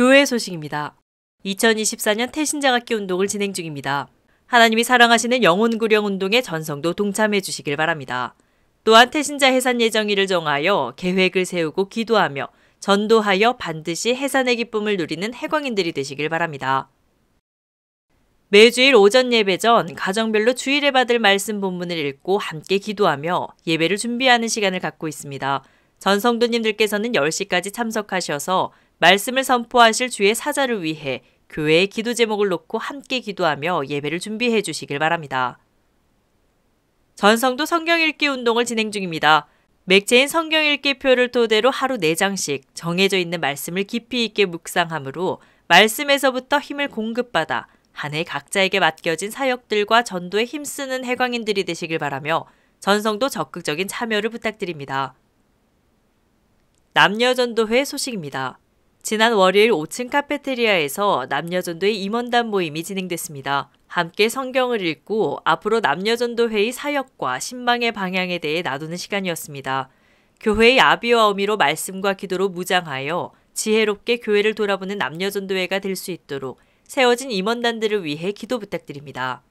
교회 소식입니다. 2024년 태신자각기 운동을 진행 중입니다. 하나님이 사랑하시는 영혼구령 운동의 전성도 동참해 주시길 바랍니다. 또한 태신자 해산 예정일을 정하여 계획을 세우고 기도하며 전도하여 반드시 해산의 기쁨을 누리는 해광인들이 되시길 바랍니다. 매주일 오전 예배 전 가정별로 주일에 받을 말씀 본문을 읽고 함께 기도하며 예배를 준비하는 시간을 갖고 있습니다. 전성도님들께서는 10시까지 참석하셔서 말씀을 선포하실 주의 사자를 위해 교회의 기도 제목을 놓고 함께 기도하며 예배를 준비해 주시길 바랍니다. 전성도 성경 읽기 운동을 진행 중입니다. 맥체인 성경 읽기표를 토대로 하루 4장씩 정해져 있는 말씀을 깊이 있게 묵상함으로 말씀에서부터 힘을 공급받아 한 해 각자에게 맡겨진 사역들과 전도에 힘쓰는 해광인들이 되시길 바라며 전성도 적극적인 참여를 부탁드립니다. 남녀전도회 소식입니다. 지난 월요일 5층 카페테리아에서 남녀전도의 임원단 모임이 진행됐습니다. 함께 성경을 읽고 앞으로 남녀전도 회의 사역과 신망의 방향에 대해 나누는 시간이었습니다. 교회의 아비와 어미로 말씀과 기도로 무장하여 지혜롭게 교회를 돌아보는 남녀전도회가 될 수 있도록 세워진 임원단들을 위해 기도 부탁드립니다.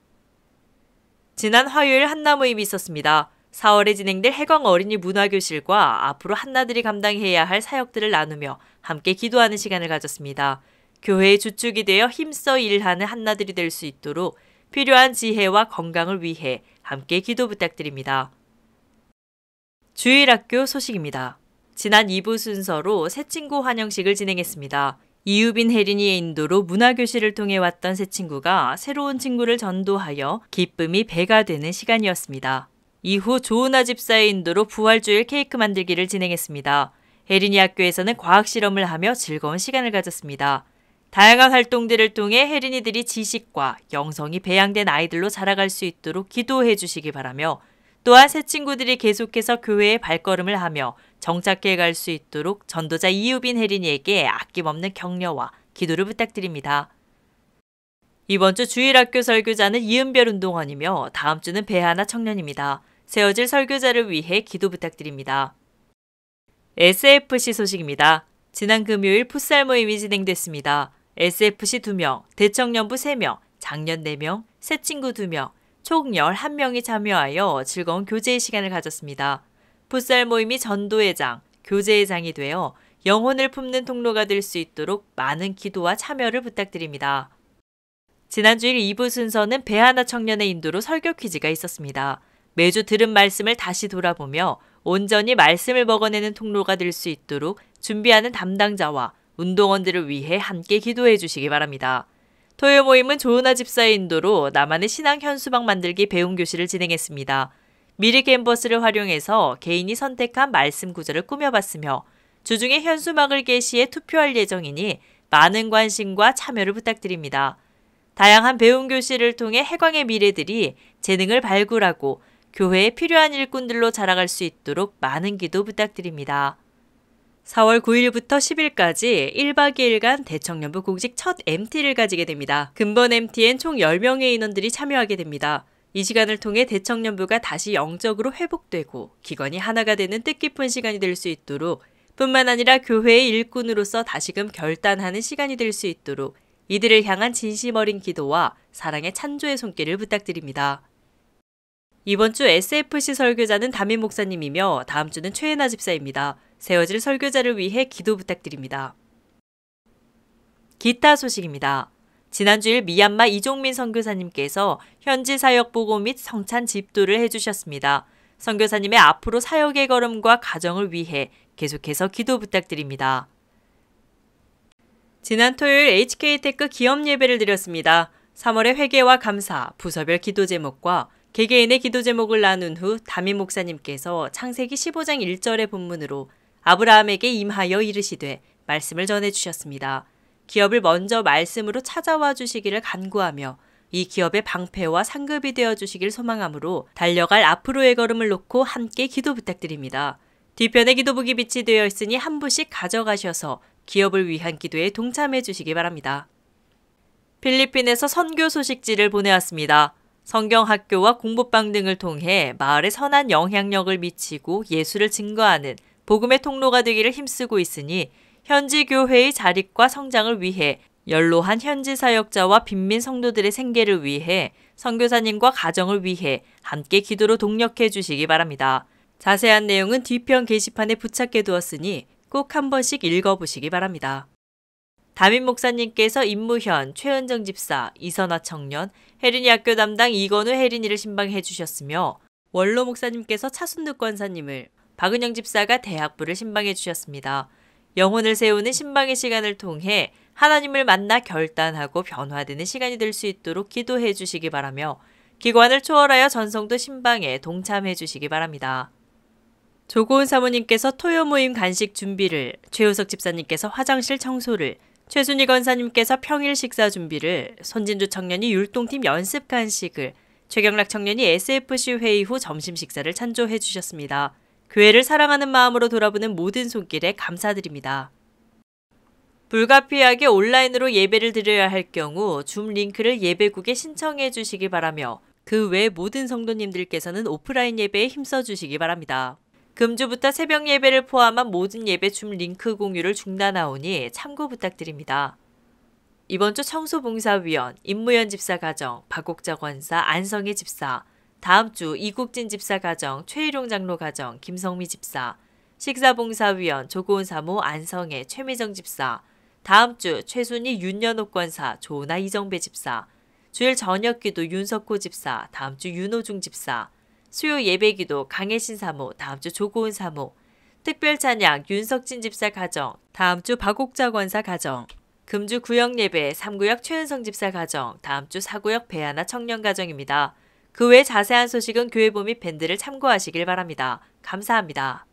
지난 화요일 한나 모임이 있었습니다. 4월에 진행될 해광 어린이 문화교실과 앞으로 한나들이 감당해야 할 사역들을 나누며 함께 기도하는 시간을 가졌습니다. 교회의 주축이 되어 힘써 일하는 한나들이 될 수 있도록 필요한 지혜와 건강을 위해 함께 기도 부탁드립니다. 주일학교 소식입니다. 지난 2부 순서로 새 친구 환영식을 진행했습니다. 이유빈 혜린이의 인도로 문화교실을 통해 왔던 새 친구가 새로운 친구를 전도하여 기쁨이 배가 되는 시간이었습니다. 이후 조은아 집사의 인도로 부활주일 케이크 만들기를 진행했습니다. 혜린이 학교에서는 과학 실험을 하며 즐거운 시간을 가졌습니다. 다양한 활동들을 통해 혜린이들이 지식과 영성이 배양된 아이들로 자라갈 수 있도록 기도해 주시기 바라며 또한 새 친구들이 계속해서 교회에 발걸음을 하며 정착해 갈 수 있도록 전도자 이유빈 혜린이에게 아낌없는 격려와 기도를 부탁드립니다. 이번 주 주일학교 설교자는 이은별 운동원이며 다음 주는 배하나 청년입니다. 세워질 설교자를 위해 기도 부탁드립니다. SFC 소식입니다. 지난 금요일 풋살 모임이 진행됐습니다. SFC 2명, 대청년부 3명, 작년 4명, 새 친구 2명, 총 11명이 참여하여 즐거운 교제의 시간을 가졌습니다. 풋살 모임이 전도회 장, 교제회 장이 되어 영혼을 품는 통로가 될 수 있도록 많은 기도와 참여를 부탁드립니다. 지난주일 2부 순서는 배하나 청년의 인도로 설교 퀴즈가 있었습니다. 매주 들은 말씀을 다시 돌아보며 온전히 말씀을 먹어내는 통로가 될 수 있도록 준비하는 담당자와 운동원들을 위해 함께 기도해 주시기 바랍니다. 토요 모임은 조은하 집사의 인도로 나만의 신앙 현수막 만들기 배움 교실을 진행했습니다. 미리 캔버스를 활용해서 개인이 선택한 말씀 구절을 꾸며봤으며 주중에 현수막을 게시해 투표할 예정이니 많은 관심과 참여를 부탁드립니다. 다양한 배움 교실을 통해 해광의 미래들이 재능을 발굴하고 교회에 필요한 일꾼들로 자라갈 수 있도록 많은 기도 부탁드립니다. 4월 9일부터 10일까지 1박 2일간 대청년부 공식 첫 MT를 가지게 됩니다. 근본 MT엔 총 10명의 인원들이 참여하게 됩니다. 이 시간을 통해 대청년부가 다시 영적으로 회복되고 기관이 하나가 되는 뜻깊은 시간이 될 수 있도록 뿐만 아니라 교회의 일꾼으로서 다시금 결단하는 시간이 될 수 있도록 이들을 향한 진심 어린 기도와 사랑의 찬조의 손길을 부탁드립니다. 이번 주 SFC 설교자는 담임 목사님이며 다음 주는 최혜나 집사입니다. 세워질 설교자를 위해 기도 부탁드립니다. 기타 소식입니다. 지난주일 미얀마 이종민 선교사님께서 현지 사역 보고 및 성찬 집도를 해주셨습니다. 선교사님의 앞으로 사역의 걸음과 가정을 위해 계속해서 기도 부탁드립니다. 지난 토요일 HK테크 기업 예배를 드렸습니다. 3월의 회개와 감사, 부서별 기도 제목과 개개인의 기도 제목을 나눈 후 담임 목사님께서 창세기 15장 1절의 본문으로 아브라함에게 임하여 이르시되 말씀을 전해 주셨습니다. 기업을 먼저 말씀으로 찾아와 주시기를 간구하며 이 기업의 방패와 상급이 되어 주시길 소망함으로 달려갈 앞으로의 걸음을 놓고 함께 기도 부탁드립니다. 뒤편에 기도북이 비치 되어 있으니 한 부씩 가져가셔서 기업을 위한 기도에 동참해 주시기 바랍니다. 필리핀에서 선교 소식지를 보내왔습니다. 성경학교와 공부방 등을 통해 마을에 선한 영향력을 미치고 예수를 증거하는 복음의 통로가 되기를 힘쓰고 있으니 현지 교회의 자립과 성장을 위해 연로한 현지 사역자와 빈민 성도들의 생계를 위해 선교사님과 가정을 위해 함께 기도로 동력해 주시기 바랍니다. 자세한 내용은 뒤편 게시판에 부착해 두었으니 꼭 한 번씩 읽어보시기 바랍니다. 담임 목사님께서 임무현, 최은정 집사, 이선화 청년, 혜린이 학교 담당 이건우 혜린이를 신방해 주셨으며 원로 목사님께서 차순득 권사님을, 박은영 집사가 대학부를 신방해 주셨습니다. 영혼을 세우는 신방의 시간을 통해 하나님을 만나 결단하고 변화되는 시간이 될 수 있도록 기도해 주시기 바라며 기관을 초월하여 전성도 신방에 동참해 주시기 바랍니다. 조고은 사모님께서 토요 모임 간식 준비를, 최우석 집사님께서 화장실 청소를, 최순희 건사님께서 평일 식사 준비를, 손진주 청년이 율동팀 연습 간식을, 최경락 청년이 SFC 회의 후 점심 식사를 찬조해 주셨습니다. 교회를 사랑하는 마음으로 돌아보는 모든 손길에 감사드립니다. 불가피하게 온라인으로 예배를 드려야 할 경우 줌 링크를 예배국에 신청해 주시기 바라며 그 외 모든 성도님들께서는 오프라인 예배에 힘써 주시기 바랍니다. 금주부터 새벽 예배를 포함한 모든 예배 춤 링크 공유를 중단하오니 참고 부탁드립니다. 이번 주 청소봉사위원, 임무현 집사 가정, 박옥자 권사, 안성희 집사, 다음 주 이국진 집사 가정, 최일용 장로 가정, 김성미 집사, 식사봉사위원, 조고은 사모, 안성혜, 최미정 집사, 다음 주 최순희 윤연옥 권사, 조은아 이정배 집사, 주일 저녁기도 윤석호 집사, 다음 주 윤호중 집사, 수요 예배기도 강혜신 사모, 다음 주 조고은 사모, 특별 찬양 윤석진 집사 가정, 다음 주 박옥자 권사 가정, 금주 구역 예배 3구역 최은성 집사 가정, 다음 주 4구역 배하나 청년 가정입니다. 그 외 자세한 소식은 교회보 및 밴드를 참고하시길 바랍니다. 감사합니다.